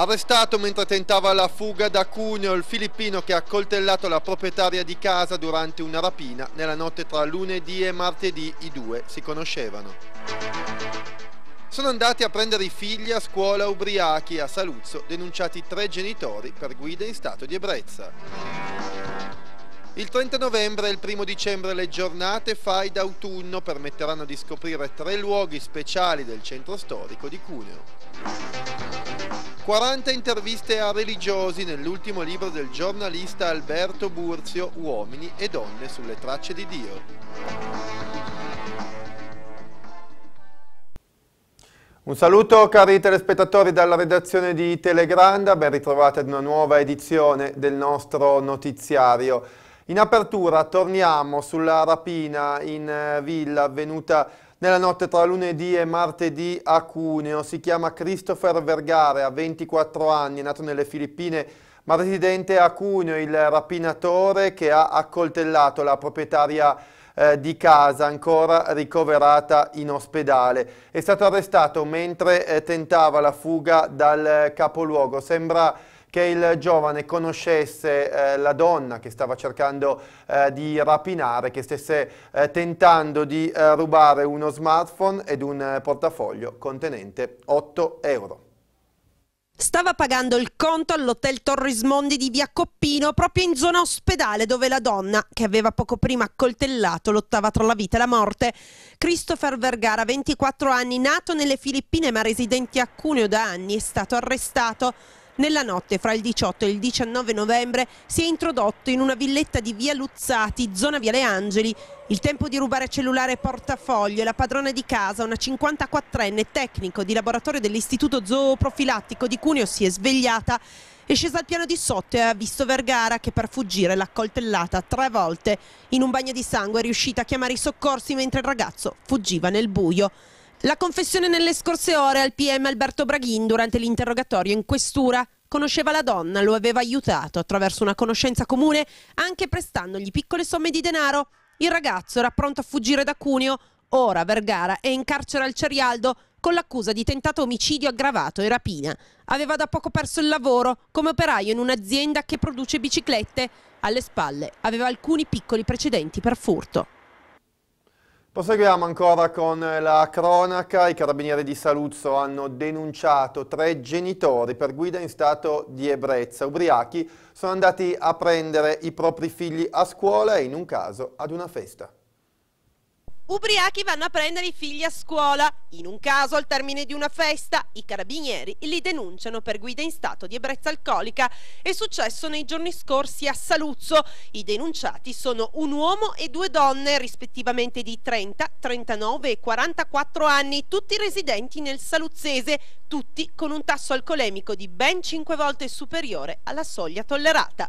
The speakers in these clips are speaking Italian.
Arrestato mentre tentava la fuga da Cuneo, il filippino che ha coltellato la proprietaria di casa durante una rapina nella notte tra lunedì e martedì i due si conoscevano. Sono andati a prendere i figli a scuola ubriachi a Saluzzo, denunciati tre genitori per guida in stato di ebbrezza. Il 30 novembre e il 1 dicembre le giornate FAI d'autunno permetteranno di scoprire tre luoghi speciali del centro storico di Cuneo. 40 interviste a religiosi nell'ultimo libro del giornalista Alberto Burzio, Uomini e donne sulle tracce di Dio. Un saluto cari telespettatori dalla redazione di Telegranda, ben ritrovati ad una nuova edizione del nostro notiziario. In apertura torniamo sulla rapina in eh, villa avvenuta nella notte tra lunedì e martedì a Cuneo si chiama Christopher Vergara, 24 anni, è nato nelle Filippine, ma residente a Cuneo, il rapinatore che ha accoltellato la proprietaria eh, di casa ancora ricoverata in ospedale. È stato arrestato mentre eh, tentava la fuga dal eh, capoluogo. Sembra che il giovane conoscesse eh, la donna che stava cercando eh, di rapinare, che stesse eh, tentando di eh, rubare uno smartphone ed un eh, portafoglio contenente 8 euro. Stava pagando il conto all'hotel Torrismondi di via Coppino, proprio in zona ospedale, dove la donna, che aveva poco prima accoltellato, lottava tra la vita e la morte. Christopher Vergara, 24 anni, nato nelle Filippine ma residente a Cuneo da anni, è stato arrestato nella notte fra il 18 e il 19 novembre si è introdotto in una villetta di via Luzzati, zona Viale Angeli. Il tempo di rubare cellulare e portafoglio e la padrona di casa, una 54enne tecnico di laboratorio dell'Istituto Zooprofilattico di Cuneo, si è svegliata è scesa al piano di sotto e ha visto Vergara che per fuggire l'ha coltellata tre volte. In un bagno di sangue è riuscita a chiamare i soccorsi mentre il ragazzo fuggiva nel buio. La confessione nelle scorse ore al PM Alberto Braghin durante l'interrogatorio in questura conosceva la donna, lo aveva aiutato attraverso una conoscenza comune, anche prestandogli piccole somme di denaro. Il ragazzo era pronto a fuggire da Cuneo, ora Vergara è in carcere al Cerialdo con l'accusa di tentato omicidio aggravato e rapina. Aveva da poco perso il lavoro come operaio in un'azienda che produce biciclette. Alle spalle aveva alcuni piccoli precedenti per furto. Proseguiamo ancora con eh, la cronaca. I carabinieri di Saluzzo hanno denunciato tre genitori per guida in stato di ebbrezza. Ubriachi sono andati a prendere i propri figli a scuola e in un caso ad una festa. Ubriachi vanno a prendere i figli a scuola. In un caso, al termine di una festa, i carabinieri li denunciano per guida in stato di ebbrezza alcolica. È successo nei giorni scorsi a Saluzzo. I denunciati sono un uomo e due donne, rispettivamente di 30, 39 e 44 anni, tutti residenti nel saluzzese, tutti con un tasso alcolemico di ben 5 volte superiore alla soglia tollerata.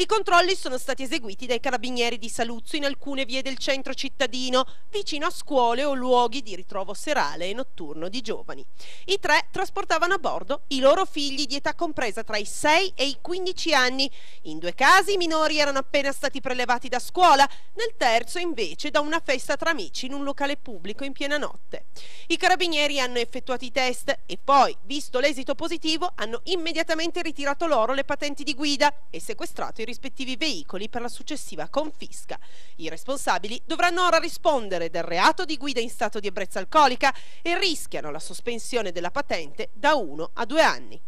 I controlli sono stati eseguiti dai carabinieri di Saluzzo in alcune vie del centro cittadino, vicino a scuole o luoghi di ritrovo serale e notturno di giovani. I tre trasportavano a bordo i loro figli di età compresa tra i 6 e i 15 anni. In due casi i minori erano appena stati prelevati da scuola, nel terzo invece da una festa tra amici in un locale pubblico in piena notte. I carabinieri hanno effettuato i test e poi, visto l'esito positivo, hanno immediatamente ritirato loro le patenti di guida e sequestrato i rispettivi veicoli per la successiva confisca. I responsabili dovranno ora rispondere del reato di guida in stato di ebbrezza alcolica e rischiano la sospensione della patente da uno a due anni.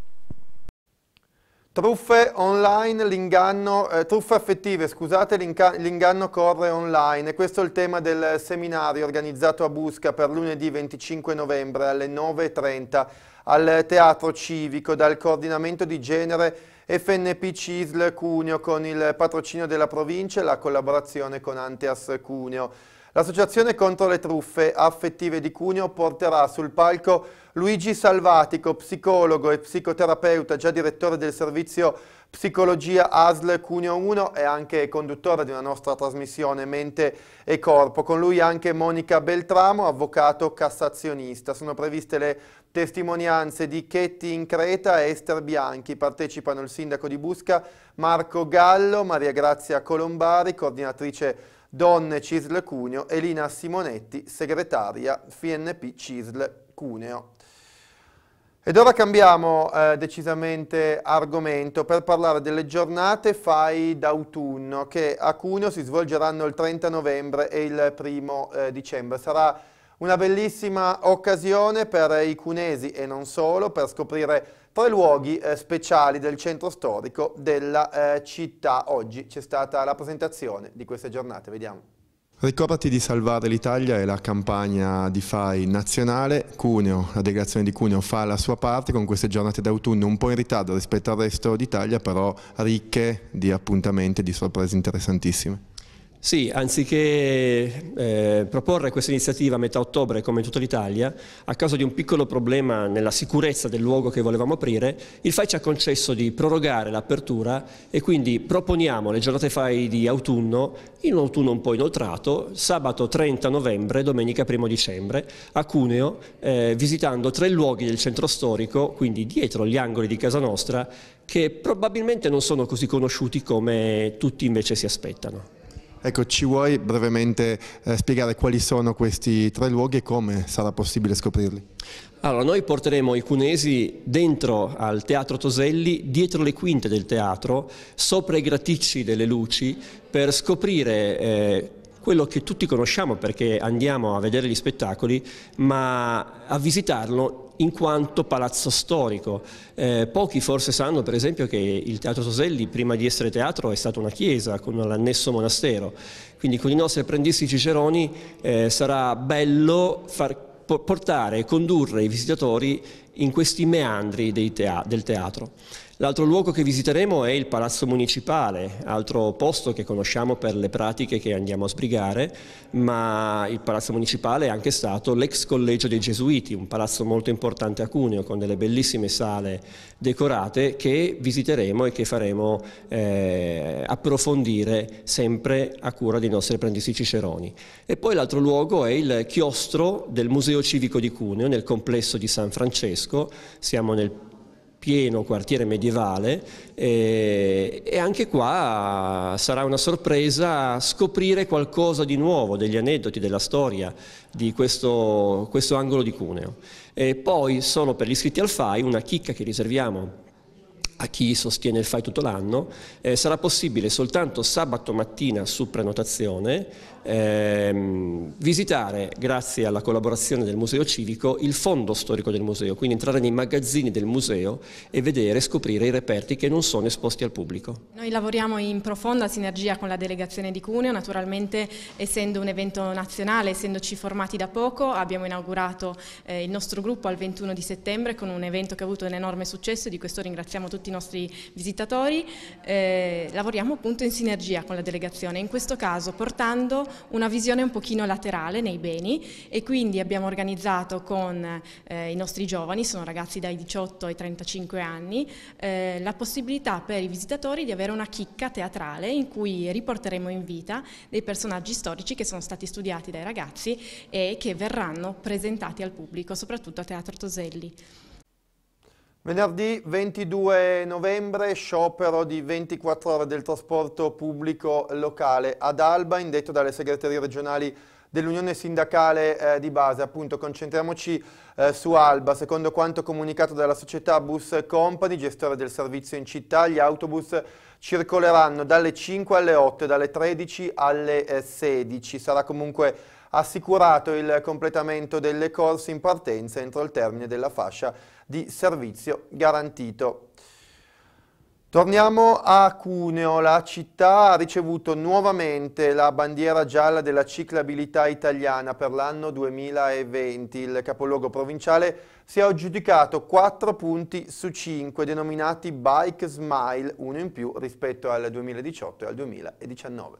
Truffe online, l'inganno, eh, truffe affettive, scusate, l'inganno corre online. E questo è il tema del seminario organizzato a Busca per lunedì 25 novembre alle 9.30 al Teatro Civico dal coordinamento di genere FNP CISL Cuneo con il patrocinio della provincia e la collaborazione con Anteas Cuneo. L'associazione contro le truffe affettive di Cuneo porterà sul palco Luigi Salvatico, psicologo e psicoterapeuta, già direttore del servizio Psicologia ASL Cuneo 1 e anche conduttore di una nostra trasmissione Mente e Corpo. Con lui anche Monica Beltramo, avvocato cassazionista. Sono previste le testimonianze di Chetti in Creta e Esther Bianchi. Partecipano il sindaco di Busca Marco Gallo, Maria Grazia Colombari, coordinatrice Donne Cisle Cuneo, Elina Simonetti, segretaria FNP Cisle Cuneo. Ed ora cambiamo eh, decisamente argomento per parlare delle giornate FAI d'autunno che a Cuneo si svolgeranno il 30 novembre e il 1 eh, dicembre. Sarà una bellissima occasione per i cunesi e non solo per scoprire tre luoghi eh, speciali del centro storico della eh, città. Oggi c'è stata la presentazione di queste giornate, vediamo. Ricordati di salvare l'Italia e la campagna di FAI nazionale, Cuneo, la delegazione di Cuneo fa la sua parte con queste giornate d'autunno un po' in ritardo rispetto al resto d'Italia, però ricche di appuntamenti e di sorprese interessantissime. Sì, anziché eh, proporre questa iniziativa a metà ottobre come in tutta l'Italia, a causa di un piccolo problema nella sicurezza del luogo che volevamo aprire, il FAI ci ha concesso di prorogare l'apertura e quindi proponiamo le giornate FAI di autunno, in un autunno un po' inoltrato, sabato 30 novembre, domenica 1 dicembre, a Cuneo, eh, visitando tre luoghi del centro storico, quindi dietro gli angoli di casa nostra, che probabilmente non sono così conosciuti come tutti invece si aspettano. Ecco, ci vuoi brevemente eh, spiegare quali sono questi tre luoghi e come sarà possibile scoprirli? Allora, noi porteremo i cunesi dentro al Teatro Toselli, dietro le quinte del teatro, sopra i graticci delle luci, per scoprire eh, quello che tutti conosciamo perché andiamo a vedere gli spettacoli, ma a visitarlo in quanto palazzo storico. Eh, pochi forse sanno per esempio che il Teatro Toselli prima di essere teatro è stata una chiesa con l'annesso monastero, quindi con i nostri apprendisti ciceroni eh, sarà bello far portare e condurre i visitatori in questi meandri teat del teatro. L'altro luogo che visiteremo è il Palazzo Municipale, altro posto che conosciamo per le pratiche che andiamo a sbrigare, ma il Palazzo Municipale è anche stato l'ex collegio dei Gesuiti, un palazzo molto importante a Cuneo con delle bellissime sale decorate che visiteremo e che faremo eh, approfondire sempre a cura dei nostri apprendisti ciceroni. E poi l'altro luogo è il chiostro del Museo Civico di Cuneo nel complesso di San Francesco, siamo nel pieno quartiere medievale e, eh, e, anche qua sarà una sorpresa scoprire qualcosa di nuovo, degli aneddoti, della storia di questo, questo angolo di Cuneo. E poi solo per gli iscritti al FAI, una chicca che riserviamo a chi sostiene il FAI tutto l'anno, eh, sarà possibile soltanto sabato mattina su prenotazione ehm, visitare, grazie alla collaborazione del Museo Civico, il fondo storico del museo, quindi entrare nei magazzini del museo e vedere e scoprire i reperti che non sono esposti al pubblico. Noi lavoriamo in profonda sinergia con la delegazione di Cuneo, naturalmente essendo un evento nazionale, essendoci formati da poco, abbiamo inaugurato eh, il nostro gruppo al 21 di settembre con un evento che ha avuto un enorme successo e di questo ringraziamo tutti i nostri visitatori. Eh, lavoriamo appunto in sinergia con la delegazione, in questo caso portando una visione un pochino laterale nei beni e quindi abbiamo organizzato con eh, i nostri giovani, sono ragazzi dai 18 ai 35 anni, eh, la possibilità per i visitatori di avere una chicca teatrale in cui riporteremo in vita dei personaggi storici che sono stati studiati dai ragazzi e che verranno presentati al pubblico, soprattutto a Teatro Toselli. Venerdì 22 novembre sciopero di 24 ore del trasporto pubblico locale ad Alba, indetto dalle segreterie regionali dell'Unione Sindacale eh, di base, appunto concentriamoci eh, su Alba, secondo quanto comunicato dalla società Bus Company, gestore del servizio in città, gli autobus circoleranno dalle 5 alle 8 e dalle 13 alle 16, eh, sarà comunque assicurato il completamento delle corse in partenza entro il termine della fascia di servizio garantito. Torniamo a Cuneo, la città ha ricevuto nuovamente la bandiera gialla della ciclabilità italiana per l'anno 2020. Il capoluogo provinciale si è aggiudicato 4 punti su 5 denominati Bike Smile, uno in più rispetto al 2018 e al 2019.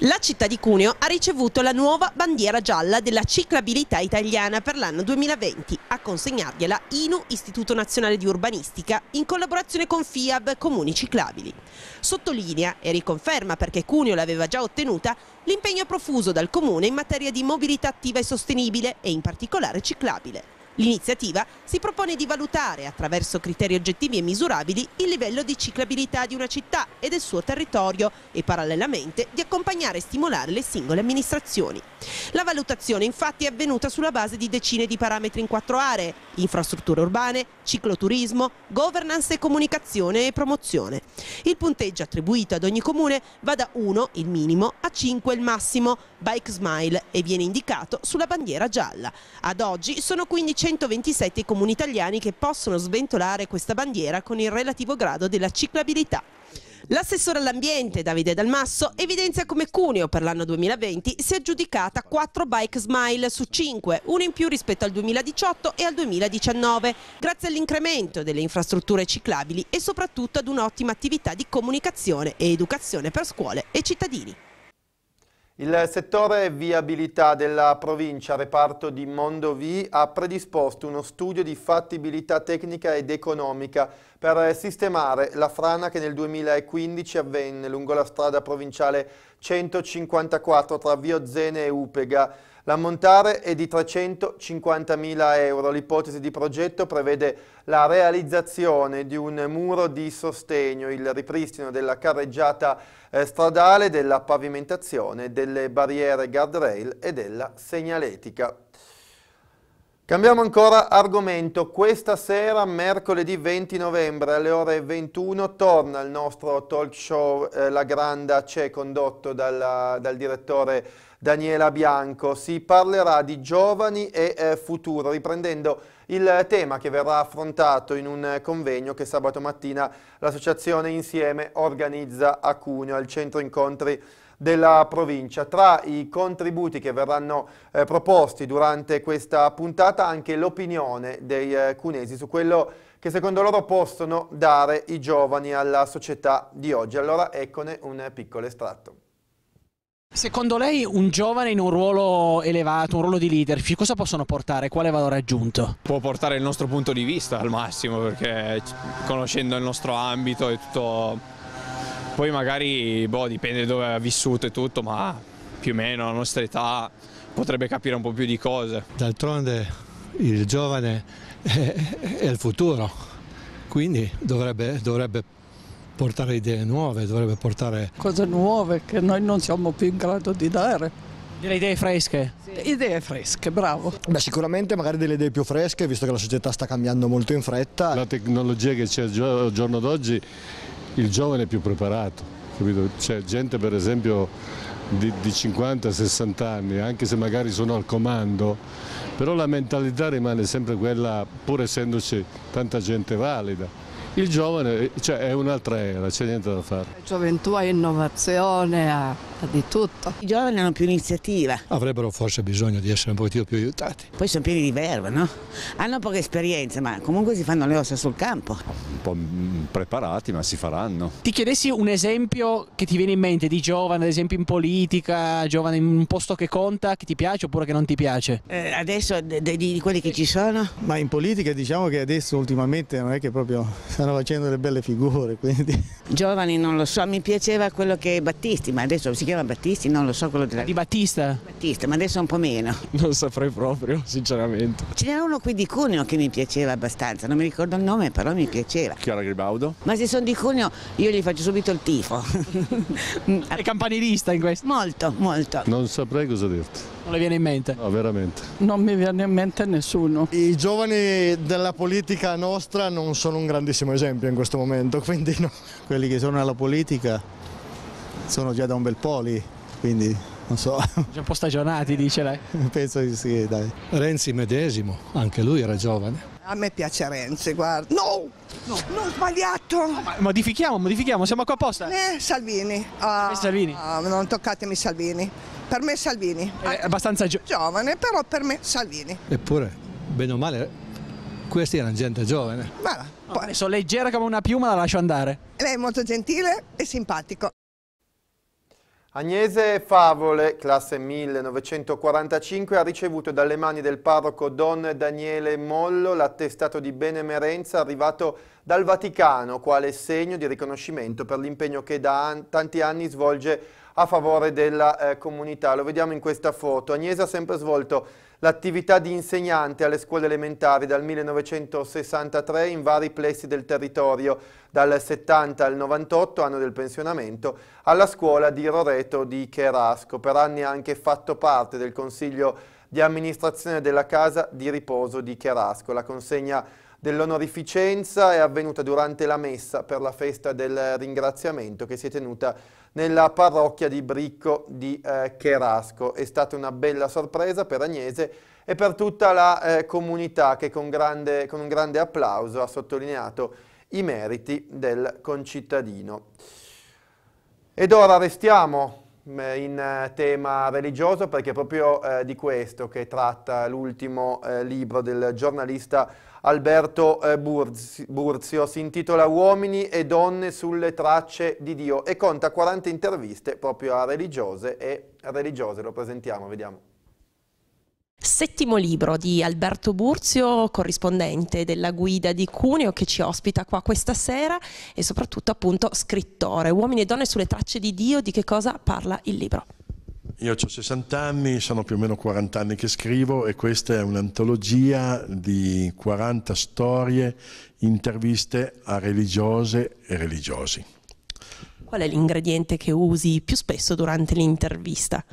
La città di Cuneo ha ricevuto la nuova bandiera gialla della ciclabilità italiana per l'anno 2020. A consegnargliela INU, Istituto Nazionale di Urbanistica, in collaborazione con FIAB Comuni Ciclabili. Sottolinea e riconferma, perché Cuneo l'aveva già ottenuta, l'impegno profuso dal Comune in materia di mobilità attiva e sostenibile e in particolare ciclabile. L'iniziativa si propone di valutare, attraverso criteri oggettivi e misurabili, il livello di ciclabilità di una città e del suo territorio e parallelamente di accompagnare e stimolare le singole amministrazioni. La valutazione infatti è avvenuta sulla base di decine di parametri in quattro aree, infrastrutture urbane, cicloturismo, governance e comunicazione e promozione. Il punteggio attribuito ad ogni comune va da 1, il minimo, a 5, il massimo, Bike Smile e viene indicato sulla bandiera gialla. Ad oggi sono quindi 127 i comuni italiani che possono sventolare questa bandiera con il relativo grado della ciclabilità. L'assessore all'ambiente Davide Dalmasso evidenzia come Cuneo per l'anno 2020 si è aggiudicata 4 bike smile su 5, uno in più rispetto al 2018 e al 2019, grazie all'incremento delle infrastrutture ciclabili e soprattutto ad un'ottima attività di comunicazione e educazione per scuole e cittadini. Il settore viabilità della provincia, reparto di Mondovì, ha predisposto uno studio di fattibilità tecnica ed economica per sistemare la frana che nel 2015 avvenne lungo la strada provinciale 154 tra Zene e Upega. L'ammontare è di 350.000 euro. L'ipotesi di progetto prevede la realizzazione di un muro di sostegno, il ripristino della carreggiata eh, stradale, della pavimentazione, delle barriere guardrail e della segnaletica. Cambiamo ancora argomento. Questa sera, mercoledì 20 novembre alle ore 21, torna il nostro talk show eh, La Granda c'è, condotto dalla, dal direttore Daniela Bianco. Si parlerà di giovani e eh, futuro, riprendendo il tema che verrà affrontato in un convegno che sabato mattina l'associazione Insieme organizza a Cuneo, al centro incontri della provincia. Tra i contributi che verranno eh, proposti durante questa puntata anche l'opinione dei eh, cunesi su quello che secondo loro possono dare i giovani alla società di oggi. Allora eccone un piccolo estratto. Secondo lei un giovane in un ruolo elevato, un ruolo di leadership, cosa possono portare? Quale valore aggiunto? Può portare il nostro punto di vista al massimo perché conoscendo il nostro ambito e tutto, poi magari boh, dipende dove ha vissuto e tutto, ma più o meno alla nostra età potrebbe capire un po' più di cose. D'altronde il giovane è, è il futuro, quindi dovrebbe, dovrebbe portare idee nuove, dovrebbe portare cose nuove che noi non siamo più in grado di dare. Delle idee fresche? Sì. Idee fresche, bravo. Beh, sicuramente magari delle idee più fresche, visto che la società sta cambiando molto in fretta. La tecnologia che c'è al giorno d'oggi, il giovane è più preparato, capito? C'è gente per esempio di, di 50-60 anni, anche se magari sono al comando, però la mentalità rimane sempre quella, pur essendoci tanta gente valida. Il giovane eh, cioè, è un'altra era, c'è niente da fare. Gioventù è innovazione, di tutto. I giovani hanno più iniziativa. Avrebbero forse bisogno di essere un pochettino più aiutati. Poi sono pieni di verba, no? Hanno poca esperienza, ma comunque si fanno le ossa sul campo. Un po' preparati, ma si faranno. Ti chiedessi un esempio che ti viene in mente di giovane, ad esempio in politica, giovane in un posto che conta, che ti piace oppure che non ti piace? Eh, adesso di quelli che ci sono? Ma in politica diciamo che adesso ultimamente non è che proprio stanno facendo delle belle figure, quindi... Giovani non lo so, mi piaceva quello che è Battisti, ma adesso si chiama Battisti? Non lo so quello della... Di Battista? Battista, ma adesso un po' meno. Non saprei proprio, sinceramente. Ce n'era uno qui di Cuneo che mi piaceva abbastanza, non mi ricordo il nome, però mi piaceva. Chiara Gribaudo? Ma se sono di Cuneo io gli faccio subito il tifo. È campanilista in questo? Molto, molto. Non saprei cosa dirti. Non le viene in mente? No, veramente. Non mi viene in mente nessuno. I giovani della politica nostra non sono un grandissimo esempio in questo momento, quindi no. Quelli che sono alla politica sono già da un bel poli, quindi non so. Già un po' stagionati, dice lei? Penso di sì, dai. Renzi medesimo, anche lui era giovane. A me piace Renzi, guarda. No! No, non ho sbagliato! ma modifichiamo, modifichiamo, siamo qua apposta. Eh, Salvini. Uh, Salvini. Uh, non toccatemi Salvini. Per me Salvini. È anche abbastanza gio giovane, però per me Salvini. Eppure, bene o male, questi erano gente giovane. Ma, no, poi... Adesso leggera come una piuma la lascio andare. Lei è molto gentile e simpatico. Agnese Favole, classe 1945, ha ricevuto dalle mani del parroco Don Daniele Mollo l'attestato di benemerenza arrivato dal Vaticano quale segno di riconoscimento per l'impegno che da an tanti anni svolge a favore della eh, comunità. Lo vediamo in questa foto. Agnese ha sempre svolto l'attività di insegnante alle scuole elementari dal 1963 in vari plessi del territorio, dal 70 al 98, anno del pensionamento, alla scuola di Roreto di Cherasco. Per anni ha anche fatto parte del consiglio di amministrazione della casa di riposo di Cherasco. La consegna dell'onorificenza è avvenuta durante la messa per la festa del ringraziamento che si è tenuta nella parrocchia di Bricco di eh, Cherasco. È stata una bella sorpresa per Agnese e per tutta la eh, comunità che con, grande, con un grande applauso ha sottolineato i meriti del concittadino. Ed ora restiamo eh, in eh, tema religioso perché è proprio eh, di questo che tratta l'ultimo eh, libro del giornalista Alberto eh, Burzio, si intitola Uomini e donne sulle tracce di Dio e conta 40 interviste proprio a religiose e religiose, lo presentiamo, vediamo. Settimo libro di Alberto Burzio, corrispondente della guida di Cuneo che ci ospita qua questa sera e soprattutto appunto scrittore. Uomini e donne sulle tracce di Dio, di che cosa parla il libro? Io ho 60 anni, sono più o meno 40 anni che scrivo e questa è un'antologia di 40 storie, interviste a religiose e religiosi. Qual è l'ingrediente che usi più spesso durante l'intervista?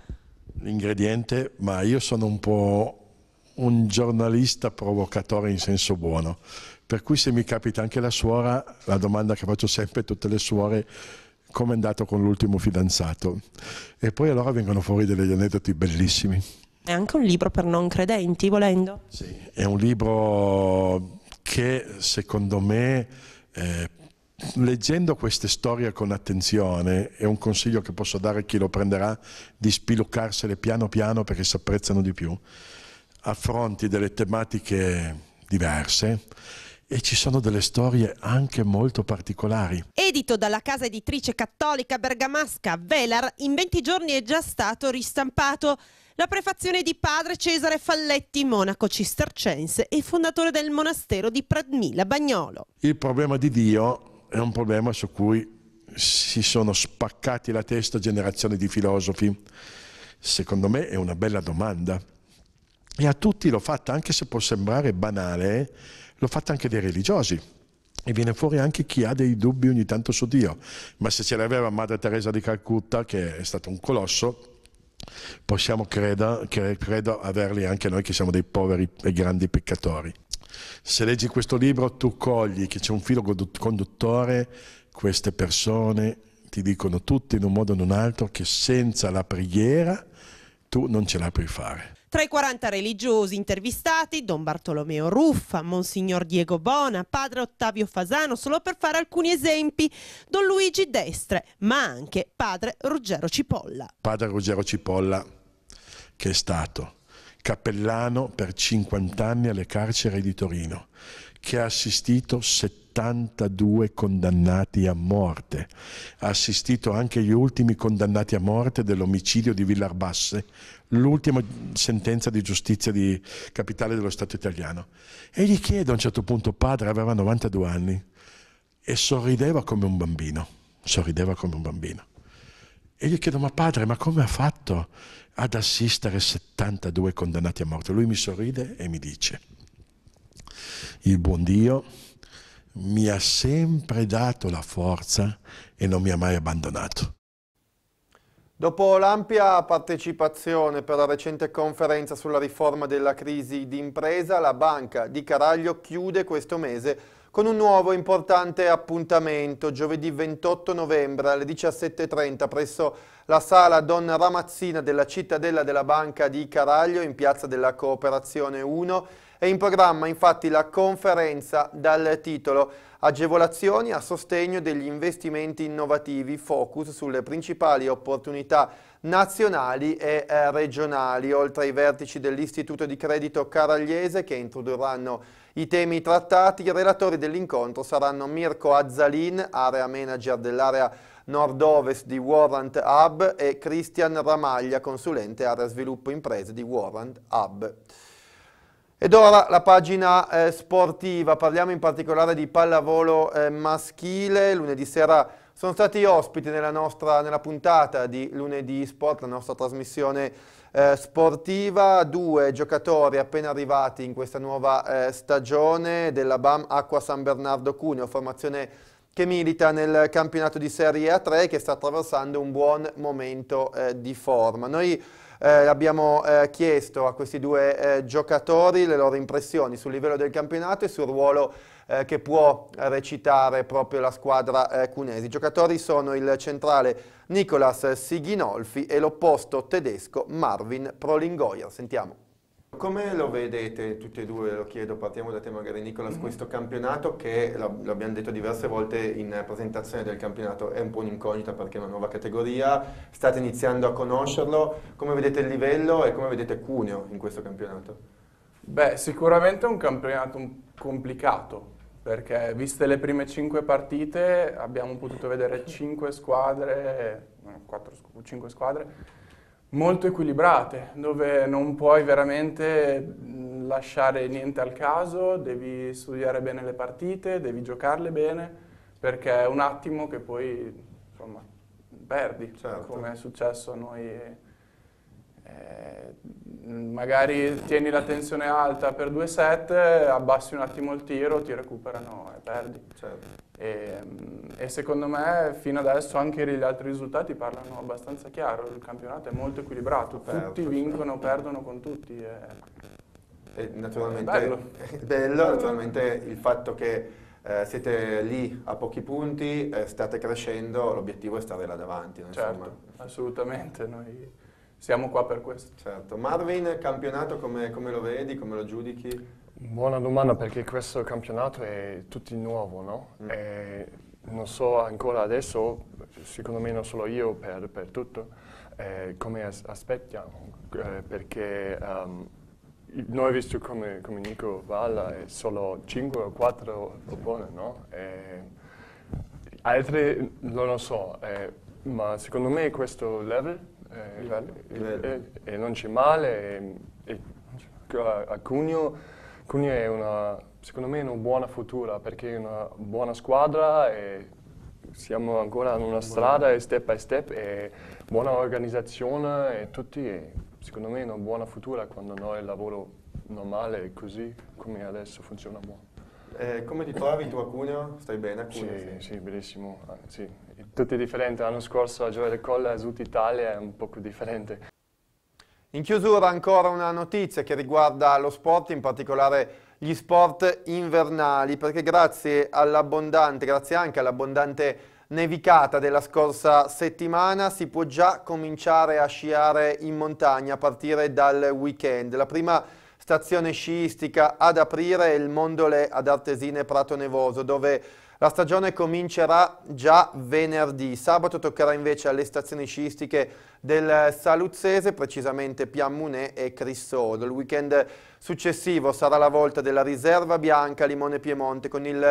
L'ingrediente, ma io sono un po' un giornalista provocatore in senso buono, per cui se mi capita anche la suora, la domanda che faccio sempre a tutte le suore è come è andato con l'ultimo fidanzato. E poi allora vengono fuori degli aneddoti bellissimi. È anche un libro per non credenti, volendo. Sì, è un libro che secondo me, eh, leggendo queste storie con attenzione, è un consiglio che posso dare a chi lo prenderà, di spiluccarsele piano piano perché si apprezzano di più, affronti delle tematiche diverse e ci sono delle storie anche molto particolari. Edito dalla casa editrice cattolica bergamasca Velar, in 20 giorni è già stato ristampato. La prefazione di padre Cesare Falletti, monaco cistercense e fondatore del monastero di Pradmila Bagnolo. Il problema di Dio è un problema su cui si sono spaccati la testa generazioni di filosofi. Secondo me è una bella domanda. E a tutti l'ho fatta, anche se può sembrare banale, l'ho fatta anche dei religiosi. E viene fuori anche chi ha dei dubbi ogni tanto su Dio. Ma se ce l'aveva Madre Teresa di Calcutta, che è stato un colosso, possiamo creda, credo averli anche noi che siamo dei poveri e grandi peccatori. Se leggi questo libro tu cogli che c'è un filo conduttore, queste persone ti dicono tutti in un modo o in un altro che senza la preghiera tu non ce la puoi fare. Tra i 40 religiosi intervistati, Don Bartolomeo Ruffa, Monsignor Diego Bona, Padre Ottavio Fasano, solo per fare alcuni esempi, Don Luigi Destre, ma anche Padre Ruggero Cipolla. Padre Ruggero Cipolla, che è stato cappellano per 50 anni alle carceri di Torino, che ha assistito 70 72 condannati a morte. Ha assistito anche agli ultimi condannati a morte dell'omicidio di Villarbasse, l'ultima sentenza di giustizia di capitale dello Stato italiano. E gli chiedo a un certo punto, padre aveva 92 anni e sorrideva come un bambino, sorrideva come un bambino. E gli chiedo, ma padre, ma come ha fatto ad assistere 72 condannati a morte? Lui mi sorride e mi dice, il buon Dio mi ha sempre dato la forza e non mi ha mai abbandonato. Dopo l'ampia partecipazione per la recente conferenza sulla riforma della crisi d'impresa, la Banca di Caraglio chiude questo mese con un nuovo importante appuntamento giovedì 28 novembre alle 17.30 presso la sala Don Ramazzina della cittadella della Banca di Caraglio in piazza della Cooperazione 1 è in programma infatti la conferenza dal titolo Agevolazioni a sostegno degli investimenti innovativi, focus sulle principali opportunità nazionali e eh, regionali, oltre ai vertici dell'Istituto di Credito Caragliese che introdurranno i temi trattati. I relatori dell'incontro saranno Mirko Azzalin, area manager dell'area nord-ovest di Warrant Hub e Christian Ramaglia, consulente area sviluppo imprese di Warrant Hub. Ed ora la pagina eh, sportiva, parliamo in particolare di pallavolo eh, maschile, lunedì sera sono stati ospiti nella, nostra, nella puntata di lunedì sport, la nostra trasmissione eh, sportiva, due giocatori appena arrivati in questa nuova eh, stagione della BAM Acqua San Bernardo Cuneo, formazione che milita nel campionato di Serie A3 che sta attraversando un buon momento eh, di forma. Noi eh, abbiamo eh, chiesto a questi due eh, giocatori le loro impressioni sul livello del campionato e sul ruolo eh, che può recitare proprio la squadra eh, cunesi. I giocatori sono il centrale Nicolas Sighinolfi e l'opposto tedesco Marvin Prolingoyer. Sentiamo. Come lo vedete tutti e due, lo chiedo, partiamo da te magari Nicolas, mm -hmm. questo campionato che l'abbiamo detto diverse volte in presentazione del campionato è un po' un'incognita perché è una nuova categoria, state iniziando a conoscerlo, come vedete il livello e come vedete Cuneo in questo campionato? Beh, sicuramente è un campionato complicato perché viste le prime cinque partite abbiamo potuto vedere cinque squadre, 4, 5 squadre molto equilibrate, dove non puoi veramente lasciare niente al caso, devi studiare bene le partite, devi giocarle bene, perché è un attimo che poi insomma, perdi, certo. come è successo a noi. Eh, magari tieni la tensione alta per due set, abbassi un attimo il tiro, ti recuperano e perdi. Certo. E, e, secondo me fino adesso anche gli altri risultati parlano abbastanza chiaro, il campionato è molto equilibrato, Perfetto. tutti certo. vincono, perdono con tutti. E, e naturalmente, è bello. È bello, naturalmente il fatto che eh, siete lì a pochi punti, eh, state crescendo, l'obiettivo è stare là davanti. Certo, assolutamente. Noi siamo qua per questo. Certo. Marvin, campionato come, come lo vedi, come lo giudichi? Buona domanda perché questo campionato è tutto nuovo, no? Mm. E non so ancora adesso, secondo me non solo io, per, per tutto, eh, come as aspettiamo, eh, perché um, ehm, noi visto come, come Nico Valla è solo 5 o 4 oppone, no? E altri non lo so, eh, ma secondo me questo level e, eh, eh, eh, non c'è male. E, e a, Cugno, Cugno è una, secondo me, una buona futura perché è una buona squadra e siamo ancora in una strada e step by step e buona organizzazione e tutti e secondo me è una buona futura quando noi il lavoro normale è così come adesso funziona buono. Eh, come ti trovi tu a Cuneo? Stai bene a Cuneo? Sì, sì, sì benissimo. Ah, sì tutti differenti. L'anno scorso a Gioia Colla e tutta Italia è un po' più differente. In chiusura ancora una notizia che riguarda lo sport, in particolare gli sport invernali, perché grazie all'abbondante, grazie anche all'abbondante nevicata della scorsa settimana si può già cominciare a sciare in montagna a partire dal weekend. La prima stazione sciistica ad aprire è il Mondole ad Artesine Prato Nevoso, dove la stagione comincerà già venerdì, sabato toccherà invece alle stazioni sciistiche del Saluzzese, precisamente Piammunè e Crissolo. Il weekend successivo sarà la volta della riserva bianca Limone Piemonte con il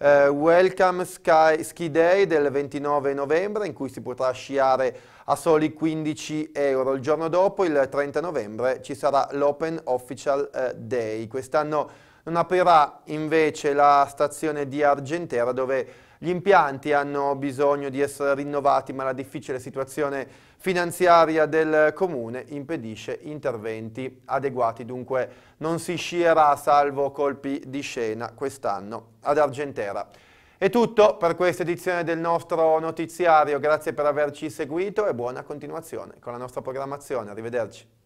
eh, Welcome Sky, Ski Day del 29 novembre in cui si potrà sciare a soli 15 euro. Il giorno dopo, il 30 novembre, ci sarà l'Open Official eh, Day. Quest'anno non aprirà invece la stazione di Argentera dove gli impianti hanno bisogno di essere rinnovati ma la difficile situazione finanziaria del comune impedisce interventi adeguati, dunque non si scierà salvo colpi di scena quest'anno ad Argentera. È tutto per questa edizione del nostro notiziario, grazie per averci seguito e buona continuazione con la nostra programmazione, arrivederci.